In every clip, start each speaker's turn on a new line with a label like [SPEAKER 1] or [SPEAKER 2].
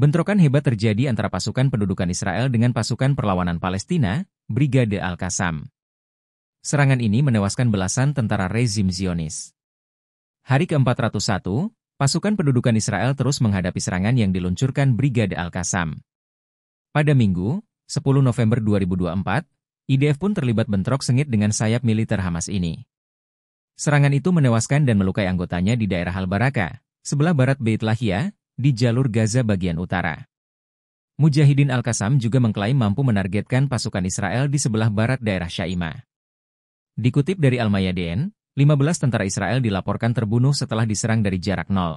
[SPEAKER 1] Bentrokan hebat terjadi antara pasukan pendudukan Israel dengan pasukan perlawanan Palestina, Brigade Al-Qassam. Serangan ini menewaskan belasan tentara rezim Zionis. Hari ke-401, pasukan pendudukan Israel terus menghadapi serangan yang diluncurkan Brigade Al-Qassam. Pada Minggu, 10 November 2024, IDF pun terlibat bentrok sengit dengan sayap militer Hamas ini. Serangan itu menewaskan dan melukai anggotanya di daerah Al-Baraka, sebelah barat Beit Lahia, di jalur Gaza bagian utara. Mujahidin Al-Qassam juga mengklaim mampu menargetkan pasukan Israel di sebelah barat daerah Syaima. Dikutip dari Al-Mayadeen, 15 tentara Israel dilaporkan terbunuh setelah diserang dari jarak nol.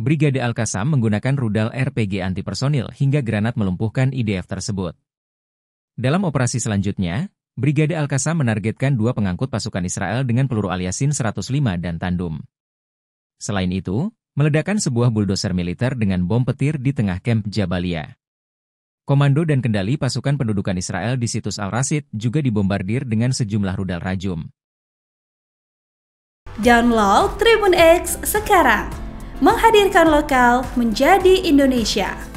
[SPEAKER 1] Brigade Al-Qassam menggunakan rudal RPG antipersonil hingga granat melumpuhkan IDF tersebut. Dalam operasi selanjutnya, Brigade Al-Qassam menargetkan dua pengangkut pasukan Israel dengan peluru aliasin 105 dan tandum. Selain itu, meledakan sebuah bulldozer militer dengan bom petir di tengah kamp Jabalia. Komando dan kendali pasukan pendudukan Israel di situs Al-Rasid juga dibombardir dengan sejumlah rudal rajum.
[SPEAKER 2] Download Tribun X sekarang, menghadirkan lokal menjadi Indonesia.